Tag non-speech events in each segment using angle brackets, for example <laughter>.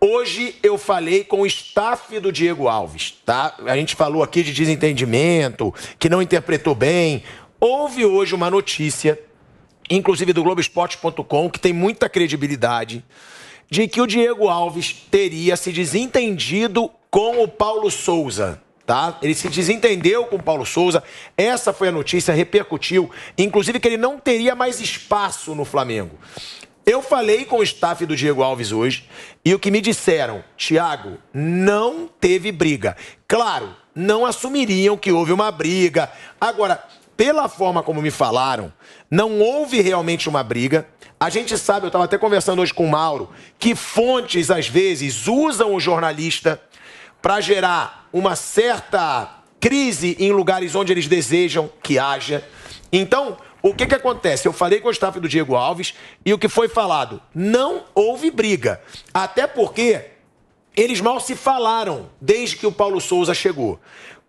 Hoje eu falei com o staff do Diego Alves, tá? A gente falou aqui de desentendimento, que não interpretou bem. Houve hoje uma notícia, inclusive do Globoesporte.com, que tem muita credibilidade, de que o Diego Alves teria se desentendido com o Paulo Souza. Tá? Ele se desentendeu com o Paulo Souza. Essa foi a notícia, repercutiu, inclusive que ele não teria mais espaço no Flamengo. Eu falei com o staff do Diego Alves hoje e o que me disseram, Thiago, não teve briga. Claro, não assumiriam que houve uma briga. Agora, pela forma como me falaram, não houve realmente uma briga. A gente sabe, eu estava até conversando hoje com o Mauro, que fontes às vezes usam o jornalista para gerar uma certa crise em lugares onde eles desejam que haja. Então, o que, que acontece? Eu falei com o staff do Diego Alves e o que foi falado? Não houve briga. Até porque eles mal se falaram desde que o Paulo Souza chegou.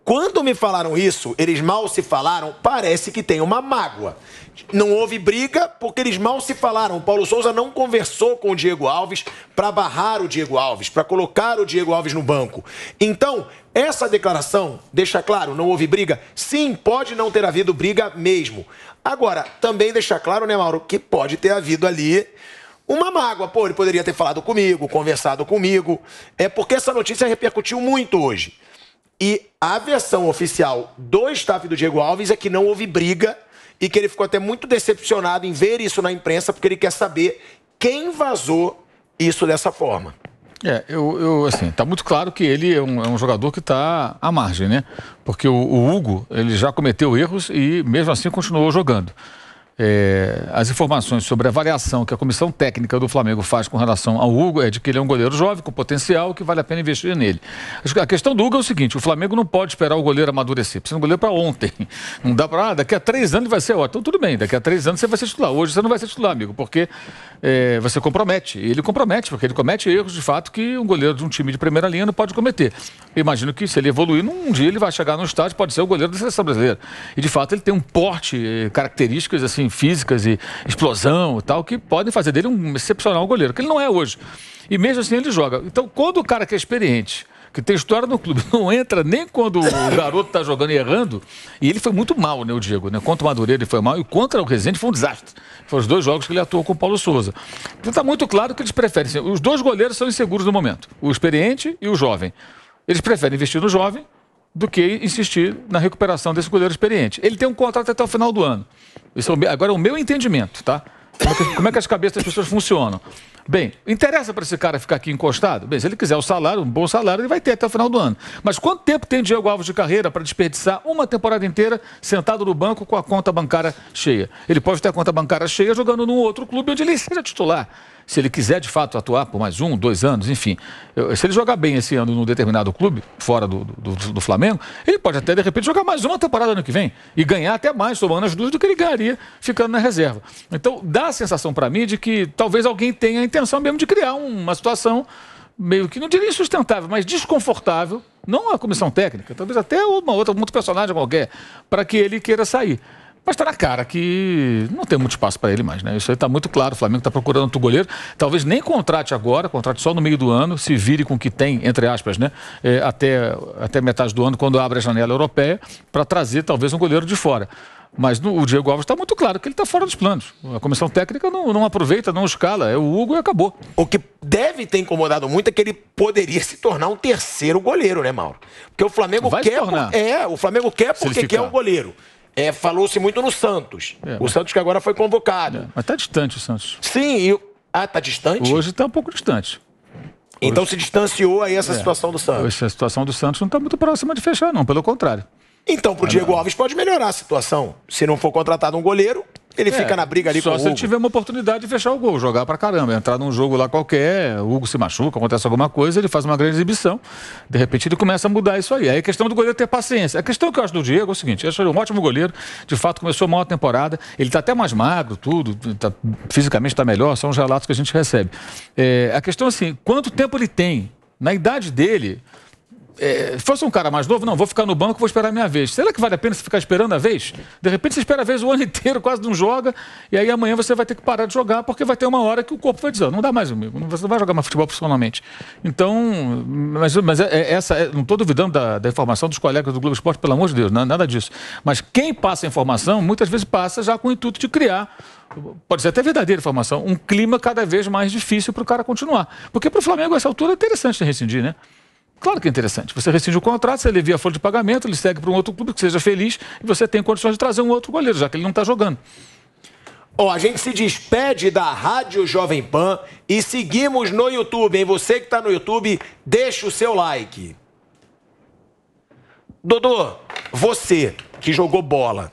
Quando me falaram isso, eles mal se falaram, parece que tem uma mágoa. Não houve briga porque eles mal se falaram. O Paulo Souza não conversou com o Diego Alves para barrar o Diego Alves, para colocar o Diego Alves no banco. Então, essa declaração deixa claro, não houve briga? Sim, pode não ter havido briga mesmo. Agora, também deixa claro, né, Mauro, que pode ter havido ali uma mágoa. Pô, ele poderia ter falado comigo, conversado comigo. É porque essa notícia repercutiu muito hoje. E a versão oficial do staff do Diego Alves é que não houve briga e que ele ficou até muito decepcionado em ver isso na imprensa, porque ele quer saber quem vazou isso dessa forma. É, eu, eu assim, tá muito claro que ele é um, é um jogador que está à margem, né? Porque o, o Hugo, ele já cometeu erros e mesmo assim continuou jogando. É, as informações sobre a avaliação que a comissão técnica do Flamengo faz com relação ao Hugo é de que ele é um goleiro jovem, com potencial, que vale a pena investir nele. A questão do Hugo é o seguinte: o Flamengo não pode esperar o goleiro amadurecer, precisa um goleiro para ontem. <laughs> Não dá para. Ah, daqui a três anos vai ser ótimo. Então, tudo bem, daqui a três anos você vai ser titular. Hoje você não vai ser titular, amigo, porque é, você compromete. Ele compromete, porque ele comete erros de fato que um goleiro de um time de primeira linha não pode cometer. Eu imagino que se ele evoluir, num dia ele vai chegar no estádio, pode ser o goleiro da seleção brasileira. E de fato ele tem um porte, é, características assim físicas e explosão e tal, que podem fazer dele um excepcional goleiro, que ele não é hoje. E mesmo assim ele joga. Então, quando o cara que é experiente, que tem história no clube, <laughs> não entra nem quando o garoto está jogando e errando, e ele foi muito mal, né, o Diego, né? Contra o Madureira ele foi mal e contra o Rezende foi um desastre. Foram os dois jogos que ele atuou com o Paulo Souza. Então tá muito claro que eles preferem. Assim, os dois goleiros são inseguros no momento, o experiente e o jovem. Eles preferem investir no jovem do que insistir na recuperação desse goleiro experiente. Ele tem um contrato até o final do ano. Isso é, agora é o meu entendimento, tá? Como é, que, como é que as cabeças das pessoas funcionam? Bem, interessa para esse cara ficar aqui encostado? Bem, se ele quiser o salário, um bom salário, ele vai ter até o final do ano. Mas quanto tempo tem Diego Alves de carreira para desperdiçar uma temporada inteira sentado no banco com a conta bancária cheia? Ele pode ter a conta bancária cheia jogando num outro clube onde ele seja titular se ele quiser de fato atuar por mais um, dois anos, enfim, eu, se ele jogar bem esse ano num determinado clube, fora do, do, do, Flamengo, ele pode até, de repente, jogar mais uma temporada ano que vem e ganhar até mais, ano as duas, do que ele ganharia ficando na reserva. Então, dá a sensação para mim de que talvez alguém tenha a intenção mesmo de criar uma situação meio que, não diria insustentável, mas desconfortável, não a comissão técnica, talvez até uma outra, muito personagem qualquer, para que ele queira sair. Mas está na cara que não tem muito espaço para ele mais, né? Isso aí está muito claro. O Flamengo está procurando outro goleiro. Talvez nem contrate agora, contrate só no meio do ano, se vire com o que tem, entre aspas, né? É, até, até metade do ano, quando abre a janela europeia, para trazer talvez um goleiro de fora. Mas no, o Diego Alves está muito claro que ele está fora dos planos. A comissão técnica não, não aproveita, não escala. É o Hugo e acabou. O que deve ter incomodado muito é que ele poderia se tornar um terceiro goleiro, né, Mauro? Porque o Flamengo Vai quer. É, o Flamengo quer porque quer um goleiro. É, Falou-se muito no Santos. É, o mas... Santos que agora foi convocado. É, mas tá distante o Santos. Sim, e... ah, tá distante? Hoje está um pouco distante. Então Hoje... se distanciou aí essa é. situação do Santos. Hoje a situação do Santos não está muito próxima de fechar, não, pelo contrário. Então, pro o Diego Alves pode melhorar a situação. Se não for contratado um goleiro, ele é, fica na briga ali só com o Hugo. Só se ele tiver uma oportunidade de fechar o gol, jogar pra caramba, entrar num jogo lá qualquer, o Hugo se machuca, acontece alguma coisa, ele faz uma grande exibição. De repente ele começa a mudar isso aí. Aí a é questão do goleiro ter paciência. A questão que eu acho do Diego é o seguinte, ele é um ótimo goleiro, de fato começou mal a temporada, ele tá até mais magro, tudo, tá, fisicamente tá melhor, são os relatos que a gente recebe. É, a questão é assim, quanto tempo ele tem? Na idade dele, é, fosse um cara mais novo, não, vou ficar no banco, vou esperar a minha vez. Será que vale a pena você ficar esperando a vez? De repente você espera a vez o ano <laughs> inteiro, quase não joga, e aí amanhã você vai ter que parar de jogar, porque vai ter uma hora que o corpo vai dizer, não dá mais, amigo, você não vai jogar mais futebol profissionalmente. Então, mas, mas é, é essa, é, não estou duvidando da, da, informação dos colegas do Globo Esporte, pelo amor de Deus, não, é nada disso. Mas quem passa a informação, muitas vezes passa já com o intuito de criar pode ser até verdadeira informação, um clima cada vez mais difícil para o cara continuar. Porque para o Flamengo, essa altura é interessante de rescindir, né? Claro que é interessante. Você rescinde o contrato, você alivia a folha de pagamento, ele segue para um outro clube que seja feliz e você tem condições de trazer um outro goleiro, já que ele não está jogando. Ó, a gente se despede da Rádio Jovem Pan e seguimos no YouTube, hein? Você que está no YouTube, deixa o seu like. Dodô, você que jogou bola,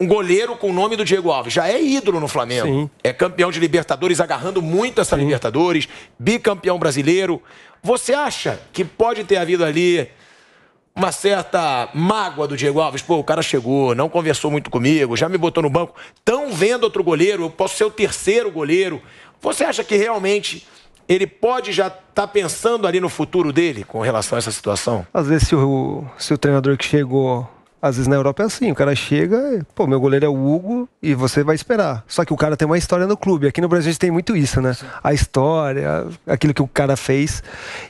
um goleiro com o nome do Diego Alves. Já é ídolo no Flamengo. Sim. É campeão de Libertadores, agarrando muito essa Sim. Libertadores, bicampeão brasileiro. Você acha que pode ter havido ali uma certa mágoa do Diego Alves? Pô, o cara chegou, não conversou muito comigo, já me botou no banco. Tão vendo outro goleiro, eu posso ser o terceiro goleiro. Você acha que realmente ele pode já estar tá pensando ali no futuro dele com relação a essa situação? Às vezes, se o, se o treinador que chegou às vezes na Europa é assim, o cara chega, pô, meu goleiro é o Hugo e você vai esperar. Só que o cara tem uma história no clube. Aqui no Brasil a gente tem muito isso, né? Sim. A história, aquilo que o cara fez.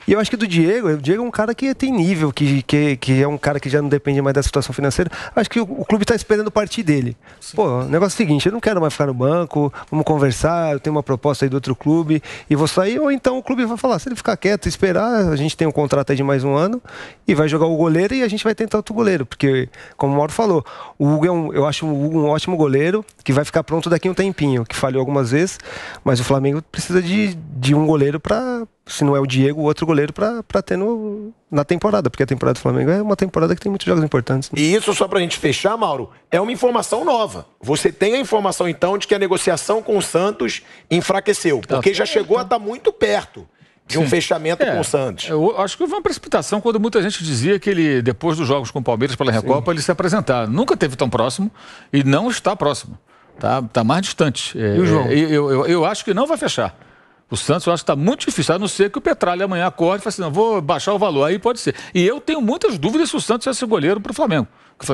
E eu acho que do Diego, o Diego é um cara que tem nível, que, que, que é um cara que já não depende mais da situação financeira. Acho que o, o clube está esperando partir dele. Sim. Pô, o negócio é o seguinte, eu não quero mais ficar no banco, vamos conversar, eu tenho uma proposta aí do outro clube e vou sair, ou então o clube vai falar, se ele ficar quieto, esperar, a gente tem um contrato aí de mais um ano e vai jogar o goleiro e a gente vai tentar outro goleiro, porque como o Mauro falou, o Hugo é um, eu acho o Hugo um ótimo goleiro, que vai ficar pronto daqui a um tempinho, que falhou algumas vezes, mas o Flamengo precisa de, de um goleiro para, se não é o Diego, outro goleiro para ter no, na temporada, porque a temporada do Flamengo é uma temporada que tem muitos jogos importantes. Né? E isso, só para a gente fechar, Mauro, é uma informação nova. Você tem a informação, então, de que a negociação com o Santos enfraqueceu, tá. porque já chegou a estar tá muito perto de um Sim. fechamento é, Santos. Eu é, acho que foi uma precipitação quando muita gente dizia que ele, depois dos jogos com o Palmeiras pela Recopa, Sim. ele se apresentar. Nunca teve tão próximo e não está próximo. Está tá mais distante. É, e o João? É, eu, eu, eu acho que não vai fechar. O Santos eu acho que está muito difícil, a não ser que o Petralha amanhã acorde e fale assim, não, vou baixar o valor, aí pode ser. E eu tenho muitas dúvidas se o Santos é ser goleiro para o Flamengo.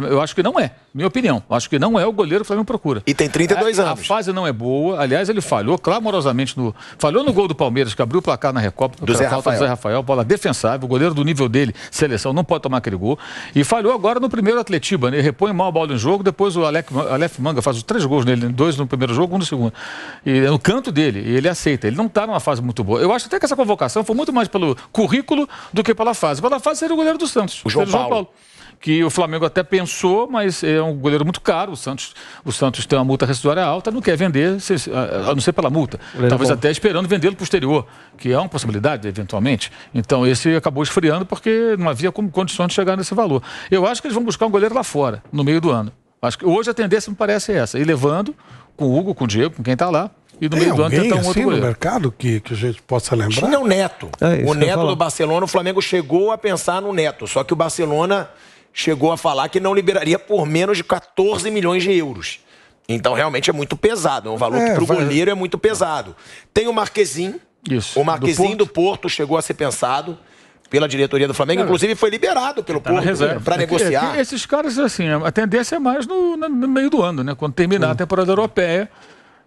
Eu acho que não é. Minha opinião. Acho que não é o goleiro que o Flamengo procura. E tem 32 é, anos. A fase não é boa. Aliás, ele falhou clamorosamente no. Falhou no gol do Palmeiras, que abriu o placar na Recopa. Do Zé Rafael. do Zé Rafael. Bola defensável. O goleiro do nível dele, seleção, não pode tomar aquele gol. E falhou agora no primeiro Atletiba. Né? Ele repõe mal a bola no jogo. Depois o Alef Aleph Manga faz os três gols nele: dois no primeiro jogo, um no segundo. E é no canto dele. E ele aceita. Ele não está numa fase muito boa. Eu acho até que essa convocação foi muito mais pelo currículo do que pela fase. Pela fase seria o goleiro do Santos. O João, Paulo. João Paulo. Que o Flamengo até pensou, mas é um um goleiro muito caro. O Santos, o Santos tem uma multa rescisória alta, não quer vender, a não ser pela multa. É Talvez bom. até esperando vendê-lo posterior que é uma possibilidade, eventualmente. Então esse acabou esfriando porque não havia como condições de chegar nesse valor. Eu acho que eles vão buscar um goleiro lá fora, no meio do ano. Acho que hoje a tendência me parece essa. E levando com o Hugo, com o Diego, com quem está lá, e no meio do ano tentar um assim outro goleiro. no mercado que, que a gente possa lembrar? Tinha o Neto. É, o Neto do Barcelona, o Flamengo chegou a pensar no Neto, só que o Barcelona chegou a falar que não liberaria por menos de 14 milhões de euros. Então, realmente é muito pesado. É um valor é, que para o vai... goleiro é muito pesado. Tem o Marquezinho. Isso. O Marquezinho do Porto. do Porto chegou a ser pensado pela diretoria do Flamengo, é. inclusive foi liberado pelo tá Porto para é negociar. É esses caras, assim, a tendência é mais no, no, meio do ano, né? Quando terminar hum. a temporada europeia,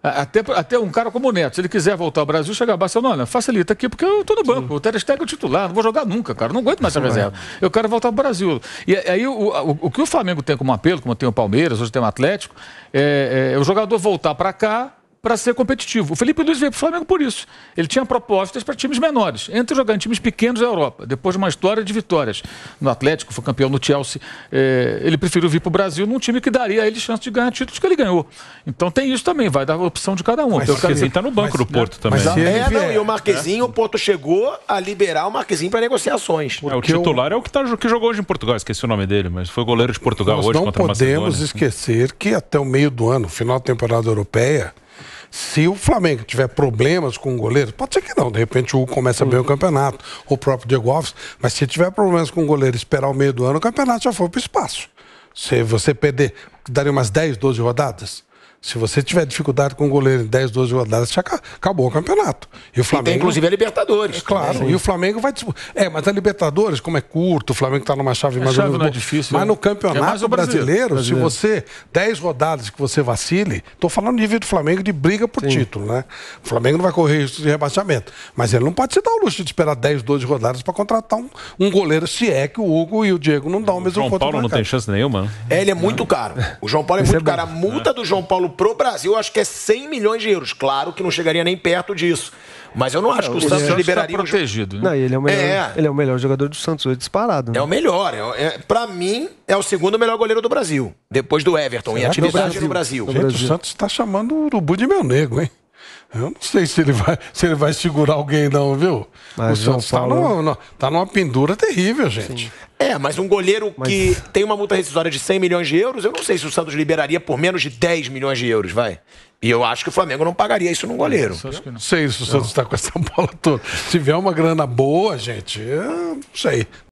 até, até um cara como o Neto, se ele quiser voltar ao Brasil, chegar a Barcelona, facilita aqui, porque eu estou no banco. Sim. O Ter Stegen é o titular, não vou jogar nunca, cara. Não aguento mais essa é reserva. Eu quero voltar ao Brasil. E aí, o, o, o, que o Flamengo tem como apelo, como tem o Palmeiras, hoje tem o Atlético, é, é, é o jogador voltar para cá para ser competitivo. O Felipe Luiz veio para o Flamengo por isso. Ele tinha propostas para times menores, entre jogar em times pequenos da Europa, depois de uma história de vitórias no Atlético, foi campeão no Chelsea. É, ele preferiu vir para o Brasil num time que daria a ele chance de ganhar títulos que ele ganhou. Então tem isso também, vai dar a opção de cada um. Mas, o Marquezinho está no banco mas, do né? Porto também. Mas, é, não, e o Marquezinho, é. o Porto chegou a liberar o Marquezinho para negociações. É, o titular eu... é o que, tá, que, jogou hoje em Portugal, esqueci o nome dele, mas foi goleiro de Portugal Nós hoje contra o Macedônia. Não assim. podemos esquecer que até o meio do ano, final da temporada europeia, se o Flamengo tiver problemas com o goleiro, pode ser que não, de repente o Hugo começa bem o campeonato, o próprio Diego Alves, mas se tiver problemas com o goleiro esperar o meio do ano, o campeonato já foi para o espaço. Se você perder, daria umas 10, 12 rodadas. Se você tiver dificuldade com o goleiro em 10, 12 rodadas, acabou o campeonato. E o Flamengo... E tem, inclusive, a Libertadores. É, claro, também. e o Flamengo vai... É, mas a Libertadores, como é curto, o Flamengo está numa chave mais ou menos... é difícil, mas é. no é campeonato é brasileiro, brasileiro, brasileiro, se você... 10 rodadas que você vacile, estou falando nível do Flamengo de briga por Sim. título, né? O Flamengo não vai correr risco de rebaixamento. Mas ele não pode se dar o luxo de esperar 10, 12 rodadas para contratar um, um, goleiro, se é que o Hugo e o Diego não dão o mesmo ponto. O João Paulo não tem chance nenhuma. É, ele é muito caro. O João Paulo é, é muito caro. A multa do João Paulo pro Brasil, acho que é 100 milhões de euros. Claro que não chegaria nem perto disso. Mas eu não acho que o, é tá o Santos liberaria. Tá protegido, né? não, ele, é o melhor, é. ele é o melhor jogador do Santos hoje disparado. Né? É o melhor. É, é para mim, é o segundo melhor goleiro do Brasil. Depois do Everton, Será em atividade no Brasil. No Brasil. No Brasil. o Santos está chamando o Urubu de meu nego, hein? Eu não sei se ele vai, se ele vai segurar alguém, não, viu? Mas o Santos tá Paulo... tá, numa, tá numa pendura terrível, gente. Sim. É, mas um goleiro mas... que tem uma multa rescisória de 100 milhões de euros, eu não sei se o Santos liberaria por menos de 10 milhões de euros, vai. E eu acho que o Flamengo não pagaria isso num goleiro. não. Sei se o Santos está com essa <laughs> bola toda. Se tiver uma grana boa, gente, eu não sei.